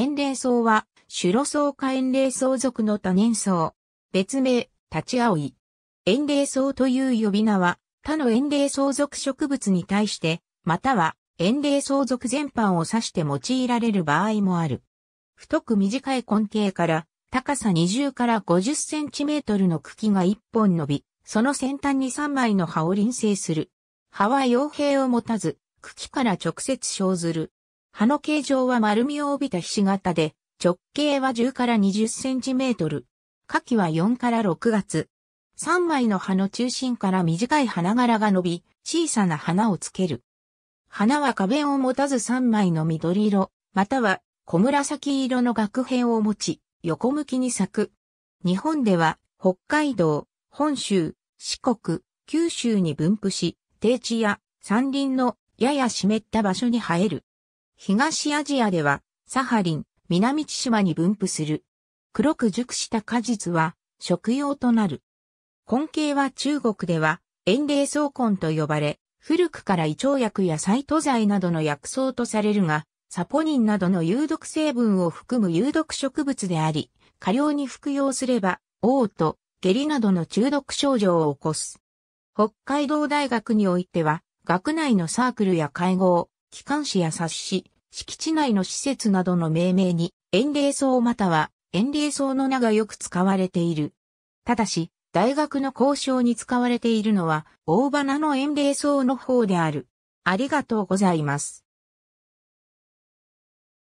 円霊草は、シュロ草か遠霊草属の多年草。別名、立ち葵。遠霊草という呼び名は、他の遠。霊草属植物に対して、または、円霊草属全般を指して用いられる場合もある。太く短い根茎から、高さ20から50センチメートルの茎が1本伸び、その先端に3枚の葉を輪生する。葉は傭兵を持たず、茎から直接生ずる。葉の形状は丸みを帯びたひし形で、直径は10から20センチメートル。夏季は4から6月。3枚の葉の中心から短い花柄が伸び、小さな花をつける。花は花弁を持たず3枚の緑色、または小紫色の学編を持ち、横向きに咲く。日本では、北海道、本州、四国、九州に分布し、低地や山林のやや湿った場所に生える。東アジアでは、サハリン、南千島に分布する。黒く熟した果実は、食用となる。根茎は中国では、塩霊草根と呼ばれ、古くから胃腸薬やサイト剤などの薬草とされるが、サポニンなどの有毒成分を含む有毒植物であり、過量に服用すれば、嘔吐、下痢などの中毒症状を起こす。北海道大学においては、学内のサークルや会合、機関誌や冊子、敷地内の施設などの命名に、園霊層または園霊層の名がよく使われている。ただし、大学の交渉に使われているのは、大花の園霊層の方である。ありがとうございます。